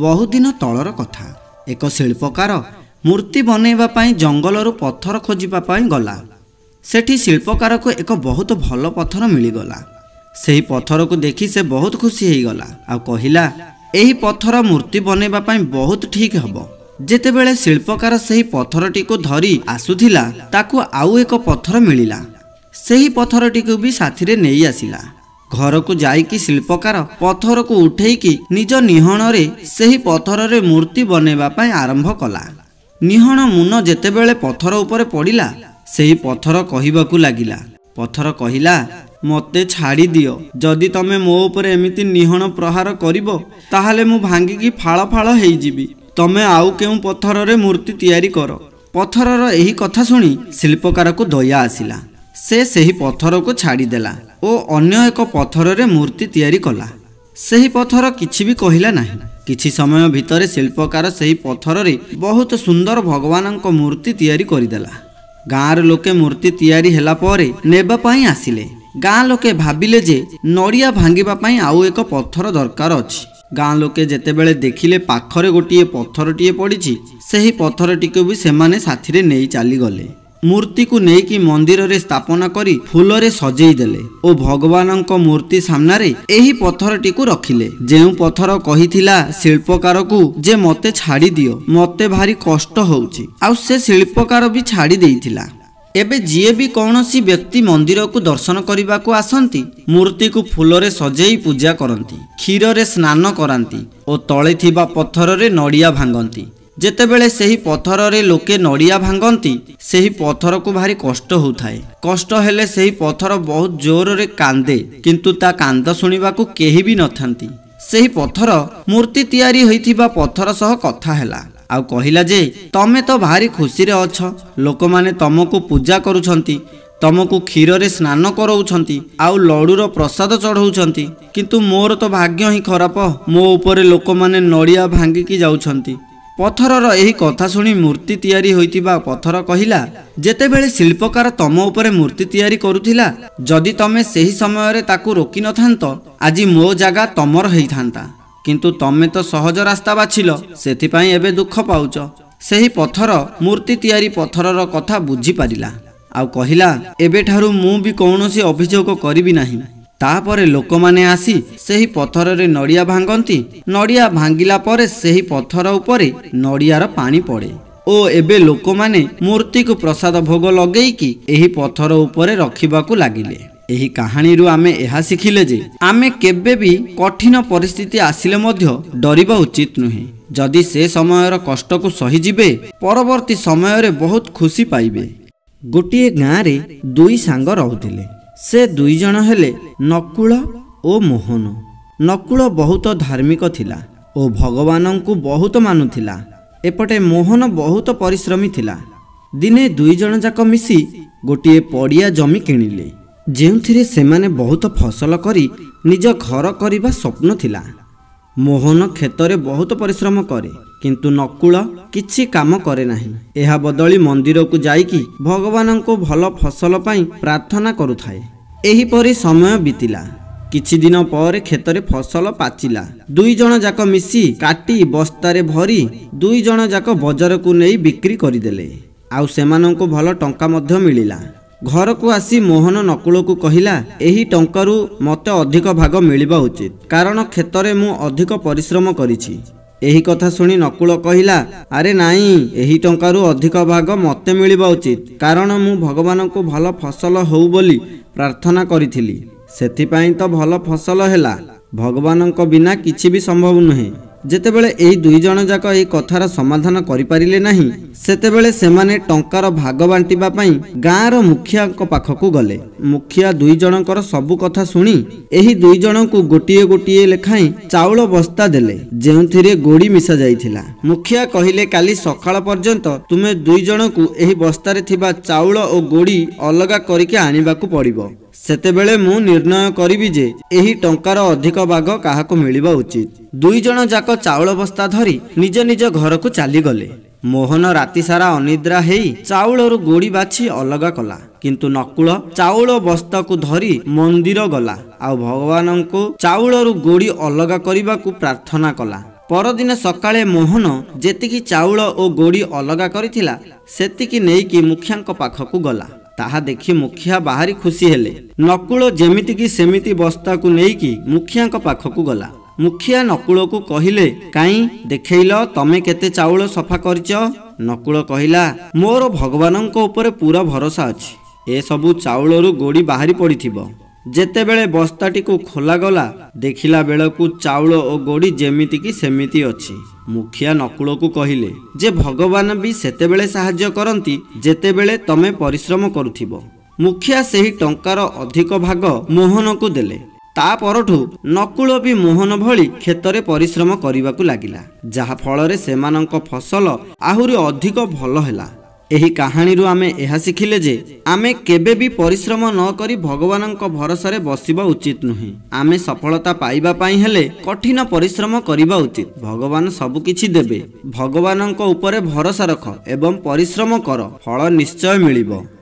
ବହୁଦିନ ତଳର କଥା ଏକ ଶିଳ୍ପକାର ମୂର୍ତ୍ତି ବନେଇବା ପାଇଁ ଜଙ୍ଗଲରୁ ପଥର ଖୋଜିବା ପାଇଁ ଗଲା ସେଠି ଶିଳ୍ପକାରକୁ ଏକ ବହୁତ ଭଲ ପଥର ମିଳିଗଲା ସେହି ପଥରକୁ ଦେଖି ସେ ବହୁତ ଖୁସି ହେଇଗଲା ଆଉ କହିଲା ଏହି ପଥର ମୂର୍ତ୍ତି ବନେଇବା ପାଇଁ ବହୁତ ଠିକ୍ ହେବ ଯେତେବେଳେ ଶିଳ୍ପକାର ସେହି ପଥରଟିକୁ ଧରି ଆସୁଥିଲା ତାକୁ ଆଉ ଏକ ପଥର ମିଳିଲା ସେହି ପଥରଟିକୁ ବି ସାଥିରେ ନେଇ ଆସିଲା ଘରକୁ ଯାଇକି ଶିଳ୍ପକାର ପଥରକୁ ଉଠେଇକି ନିଜ ନିହଣରେ ସେହି ପଥରରେ ମୂର୍ତ୍ତି ବନେଇବା ପାଇଁ ଆରମ୍ଭ କଲା ନିହଣ ମୁନ ଯେତେବେଳେ ପଥର ଉପରେ ପଡ଼ିଲା ସେହି ପଥର କହିବାକୁ ଲାଗିଲା ପଥର କହିଲା ମୋତେ ଛାଡ଼ି ଦିଅ ଯଦି ତମେ ମୋ ଉପରେ ଏମିତି ନିହଣ ପ୍ରହାର କରିବ ତାହେଲେ ମୁଁ ଭାଙ୍ଗିକି ଫାଳ ଫାଳ ହେଇଯିବି ତମେ ଆଉ କେଉଁ ପଥରରେ ମୂର୍ତ୍ତି ତିଆରି କର ପଥରର ଏହି କଥା ଶୁଣି ଶିଳ୍ପକାରକୁ ଦୟା ଆସିଲା ସେ ସେହି ପଥରକୁ ଛାଡ଼ିଦେଲା ଓ ଅନ୍ୟ ଏକ ପଥରରେ ମୂର୍ତ୍ତି ତିଆରି କଲା ସେହି ପଥର କିଛି ବି କହିଲା ନାହିଁ କିଛି ସମୟ ଭିତରେ ଶିଳ୍ପକାର ସେହି ପଥରରେ ବହୁତ ସୁନ୍ଦର ଭଗବାନଙ୍କ ମୂର୍ତ୍ତି ତିଆରି କରିଦେଲା ଗାଁର ଲୋକେ ମୂର୍ତ୍ତି ତିଆରି ହେଲା ପରେ ନେବା ପାଇଁ ଆସିଲେ ଗାଁ ଲୋକେ ଭାବିଲେ ଯେ ନଡ଼ିଆ ଭାଙ୍ଗିବା ପାଇଁ ଆଉ ଏକ ପଥର ଦରକାର ଅଛି ଗାଁ ଲୋକେ ଯେତେବେଳେ ଦେଖିଲେ ପାଖରେ ଗୋଟିଏ ପଥରଟିଏ ପଡ଼ିଛି ସେହି ପଥରଟିକୁ ବି ସେମାନେ ସାଥିରେ ନେଇ ଚାଲିଗଲେ ମୂର୍ତ୍ତିକୁ ନେଇକି ମନ୍ଦିରରେ ସ୍ଥାପନ କରି ଫୁଲରେ ସଜେଇ ଦେଲେ ଓ ଭଗବାନଙ୍କ ମୂର୍ତ୍ତି ସାମ୍ନାରେ ଏହି ପଥରଟିକୁ ରଖିଲେ ଯେଉଁ ପଥର କହିଥିଲା ଶିଳ୍ପକାରକୁ ଯେ ମୋତେ ଛାଡ଼ି ଦିଅ ମୋତେ ଭାରି କଷ୍ଟ ହେଉଛି ଆଉ ସେ ଶିଳ୍ପକାର ବି ଛାଡ଼ି ଦେଇଥିଲା ଏବେ ଯିଏ ବି କୌଣସି ବ୍ୟକ୍ତି ମନ୍ଦିରକୁ ଦର୍ଶନ କରିବାକୁ ଆସନ୍ତି ମୂର୍ତ୍ତିକୁ ଫୁଲରେ ସଜେଇ ପୂଜା କରନ୍ତି କ୍ଷୀରରେ ସ୍ନାନ କରାନ୍ତି ଓ ତଳେ ଥିବା ପଥରରେ ନଡ଼ିଆ ଭାଙ୍ଗନ୍ତି ଯେତେବେଳେ ସେହି ପଥରରେ ଲୋକେ ନଡ଼ିଆ ଭାଙ୍ଗନ୍ତି ସେହି ପଥରକୁ ଭାରି କଷ୍ଟ ହେଉଥାଏ କଷ୍ଟ ହେଲେ ସେହି ପଥର ବହୁତ ଜୋରରେ କାନ୍ଦେ କିନ୍ତୁ ତା କାନ୍ଦ ଶୁଣିବାକୁ କେହି ବି ନଥାନ୍ତି ସେହି ପଥର ମୂର୍ତ୍ତି ତିଆରି ହୋଇଥିବା ପଥର ସହ କଥା ହେଲା ଆଉ କହିଲା ଯେ ତମେ ତ ଭାରି ଖୁସିରେ ଅଛ ଲୋକମାନେ ତମକୁ ପୂଜା କରୁଛନ୍ତି ତମକୁ କ୍ଷୀରରେ ସ୍ନାନ କରାଉଛନ୍ତି ଆଉ ଲଡ଼ୁର ପ୍ରସାଦ ଚଢ଼ାଉଛନ୍ତି କିନ୍ତୁ ମୋର ତ ଭାଗ୍ୟ ହିଁ ଖରାପ ମୋ ଉପରେ ଲୋକମାନେ ନଡ଼ିଆ ଭାଙ୍ଗିକି ଯାଉଛନ୍ତି ପଥରର ଏହି କଥା ଶୁଣି ମୂର୍ତ୍ତି ତିଆରି ହୋଇଥିବା ପଥର କହିଲା ଯେତେବେଳେ ଶିଳ୍ପକାର ତମ ଉପରେ ମୂର୍ତ୍ତି ତିଆରି କରୁଥିଲା ଯଦି ତମେ ସେହି ସମୟରେ ତାକୁ ରୋକିନଥାନ୍ତ ଆଜି ମୋ ଜାଗା ତମର ହେଇଥାନ୍ତା କିନ୍ତୁ ତମେ ତ ସହଜ ରାସ୍ତା ବାଛିଲ ସେଥିପାଇଁ ଏବେ ଦୁଃଖ ପାଉଛ ସେହି ପଥର ମୂର୍ତ୍ତି ତିଆରି ପଥରର କଥା ବୁଝିପାରିଲା ଆଉ କହିଲା ଏବେଠାରୁ ମୁଁ ବି କୌଣସି ଅଭିଯୋଗ କରିବି ନାହିଁ ତାପରେ ଲୋକମାନେ ଆସି ସେହି ପଥରରେ ନଡ଼ିଆ ଭାଙ୍ଗନ୍ତି ନଡ଼ିଆ ଭାଙ୍ଗିଲା ପରେ ସେହି ପଥର ଉପରେ ନଡ଼ିଆର ପାଣି ପଡ଼େ ଓ ଏବେ ଲୋକମାନେ ମୂର୍ତ୍ତିକୁ ପ୍ରସାଦ ଭୋଗ ଲଗେଇକି ଏହି ପଥର ଉପରେ ରଖିବାକୁ ଲାଗିଲେ ଏହି କାହାଣୀରୁ ଆମେ ଏହା ଶିଖିଲେ ଯେ ଆମେ କେବେ ବି କଠିନ ପରିସ୍ଥିତି ଆସିଲେ ମଧ୍ୟ ଡରିବା ଉଚିତ ନୁହେଁ ଯଦି ସେ ସମୟର କଷ୍ଟକୁ ସହିଯିବେ ପରବର୍ତ୍ତୀ ସମୟରେ ବହୁତ ଖୁସି ପାଇବେ ଗୋଟିଏ ଗାଁରେ ଦୁଇ ସାଙ୍ଗ ରହୁଥିଲେ ସେ ଦୁଇଜଣ ହେଲେ ନକୁଳ ଓ ମୋହନ ନକୁଳ ବହୁତ ଧାର୍ମିକ ଥିଲା ଓ ଭଗବାନଙ୍କୁ ବହୁତ ମାନୁଥିଲା ଏପଟେ ମୋହନ ବହୁତ ପରିଶ୍ରମୀ ଥିଲା ଦିନେ ଦୁଇ ଯାକ ମିଶି ଗୋଟିଏ ପଡ଼ିଆ ଜମି କିଣିଲେ ଯେଉଁଥିରେ ସେମାନେ ବହୁତ ଫସଲ କରି ନିଜ ଘର କରିବା ସ୍ୱପ୍ନ ଥିଲା ମୋହନ କ୍ଷେତରେ ବହୁତ ପରିଶ୍ରମ କରେ କିନ୍ତୁ ନକୁଳ କିଛି କାମ କରେ ନାହିଁ ଏହା ବଦଳି ମନ୍ଦିରକୁ ଯାଇକି ଭଗବାନଙ୍କୁ ଭଲ ଫସଲ ପାଇଁ ପ୍ରାର୍ଥନା କରୁଥାଏ ଏହିପରି ସମୟ ବିତିଲା କିଛି ଦିନ ପରେ କ୍ଷେତରେ ଫସଲ ପାଚିଲା ଦୁଇ ଜଣ ଯାକ ମିଶି କାଟି ବସ୍ତାରେ ଭରି ଦୁଇ ଜଣ ଯାକ ବଜାରକୁ ନେଇ ବିକ୍ରି କରିଦେଲେ ଆଉ ସେମାନଙ୍କୁ ଭଲ ଟଙ୍କା ମଧ୍ୟ ମିଳିଲା ଘରକୁ ଆସି ମୋହନ ନକୁଳକୁ କହିଲା ଏହି ଟଙ୍କାରୁ ମୋତେ ଅଧିକ ଭାଗ ମିଳିବା ଉଚିତ କାରଣ କ୍ଷେତରେ ମୁଁ ଅଧିକ ପରିଶ୍ରମ କରିଛି ଏହି କଥା ଶୁଣି ନକୁଳ କହିଲା ଆରେ ନାଇଁ ଏହି ଟଙ୍କାରୁ ଅଧିକ ଭାଗ ମୋତେ ମିଳିବା ଉଚିତ କାରଣ ମୁଁ ଭଗବାନଙ୍କୁ ଭଲ ଫସଲ ହେଉ ବୋଲି ପ୍ରାର୍ଥନା କରିଥିଲି ସେଥିପାଇଁ ତ ଭଲ ଫସଲ ହେଲା ଭଗବାନଙ୍କ ବିନା କିଛି ବି ସମ୍ଭବ ନୁହେଁ ଯେତେବେଳେ ଏହି ଦୁଇଜଣ ଯାକ ଏହି କଥାର ସମାଧାନ କରିପାରିଲେ ନାହିଁ ସେତେବେଳେ ସେମାନେ ଟଙ୍କାର ଭାଗ ବାଣ୍ଟିବା ପାଇଁ ଗାଁର ମୁଖିଆଙ୍କ ପାଖକୁ ଗଲେ ମୁଖିଆ ଦୁଇ ଜଣଙ୍କର ସବୁ କଥା ଶୁଣି ଏହି ଦୁଇ ଜଣଙ୍କୁ ଗୋଟିଏ ଗୋଟିଏ ଲେଖାଏଁ ଚାଉଳ ବସ୍ତା ଦେଲେ ଯେଉଁଥିରେ ଗୋଡ଼ି ମିଶାଯାଇଥିଲା ମୁଖିଆ କହିଲେ କାଲି ସକାଳ ପର୍ଯ୍ୟନ୍ତ ତୁମେ ଦୁଇ ଜଣଙ୍କୁ ଏହି ବସ୍ତାରେ ଥିବା ଚାଉଳ ଓ ଗୋଡ଼ି ଅଲଗା କରିକି ଆଣିବାକୁ ପଡ଼ିବ ସେତେବେଳେ ମୁଁ ନିର୍ଣ୍ଣୟ କରିବି ଯେ ଏହି ଟଙ୍କାର ଅଧିକ ଭାଗ କାହାକୁ ମିଳିବା ଉଚିତ ଦୁଇଜଣ ଯାକ ଚାଉଳ ବସ୍ତା ଧରି ନିଜ ନିଜ ଘରକୁ ଚାଲିଗଲେ ମୋହନ ରାତିସାରା ଅନିଦ୍ରା ହେଇ ଚାଉଳରୁ ଗୋଡ଼ି ବାଛି ଅଲଗା କଲା କିନ୍ତୁ ନକୁଳ ଚାଉଳ ବସ୍ତାକୁ ଧରି ମନ୍ଦିର ଗଲା ଆଉ ଭଗବାନଙ୍କୁ ଚାଉଳରୁ ଗୋଡ଼ି ଅଲଗା କରିବାକୁ ପ୍ରାର୍ଥନା କଲା ପରଦିନ ସକାଳେ ମୋହନ ଯେତିକି ଚାଉଳ ଓ ଗୋଡ଼ି ଅଲଗା କରିଥିଲା ସେତିକି ନେଇକି ମୁଖିଆଙ୍କ ପାଖକୁ ଗଲା ତାହା ଦେଖି ମୁଖିଆ ବାହାରି ଖୁସି ହେଲେ ନକୁଳ ଯେମିତିକି ସେମିତି ବସ୍ତାକୁ ନେଇକି ମୁଖିଆଙ୍କ ପାଖକୁ ଗଲା ମୁଖିଆ ନକୁଳକୁ କହିଲେ କାଇଁ ଦେଖେଇଲ ତମେ କେତେ ଚାଉଳ ସଫା କରିଛ ନକୁଳ କହିଲା ମୋର ଭଗବାନଙ୍କ ଉପରେ ପୁରା ଭରସା ଅଛି ଏସବୁ ଚାଉଳରୁ ଗୋଡ଼ି ବାହାରି ପଡ଼ିଥିବ ଯେତେବେଳେ ବସ୍ତାଟିକୁ ଖୋଲାଗଲା ଦେଖିଲା ବେଳକୁ ଚାଉଳ ଓ ଗୋଡ଼ି ଯେମିତିକି ସେମିତି ଅଛି ମୁଖିଆ ନକୁଳକୁ କହିଲେ ଯେ ଭଗବାନ ବି ସେତେବେଳେ ସାହାଯ୍ୟ କରନ୍ତି ଯେତେବେଳେ ତମେ ପରିଶ୍ରମ କରୁଥିବ ମୁଖିଆ ସେହି ଟଙ୍କାର ଅଧିକ ଭାଗ ମୋହନକୁ ଦେଲେ ତା ପରଠୁ ନକୁଳ ବି ମୋହନ ଭଳି କ୍ଷେତରେ ପରିଶ୍ରମ କରିବାକୁ ଲାଗିଲା ଯାହାଫଳରେ ସେମାନଙ୍କ ଫସଲ ଆହୁରି ଅଧିକ ଭଲ ହେଲା ଏହି କାହାଣୀରୁ ଆମେ ଏହା ଶିଖିଲେ ଯେ ଆମେ କେବେ ବି ପରିଶ୍ରମ ନ କରି ଭଗବାନଙ୍କ ଭରସାରେ ବସିବା ଉଚିତ ନୁହେଁ ଆମେ ସଫଳତା ପାଇବା ପାଇଁ ହେଲେ କଠିନ ପରିଶ୍ରମ କରିବା ଉଚିତ ଭଗବାନ ସବୁକିଛି ଦେବେ ଭଗବାନଙ୍କ ଉପରେ ଭରସା ରଖ ଏବଂ ପରିଶ୍ରମ କର ଫଳ ନିଶ୍ଚୟ ମିଳିବ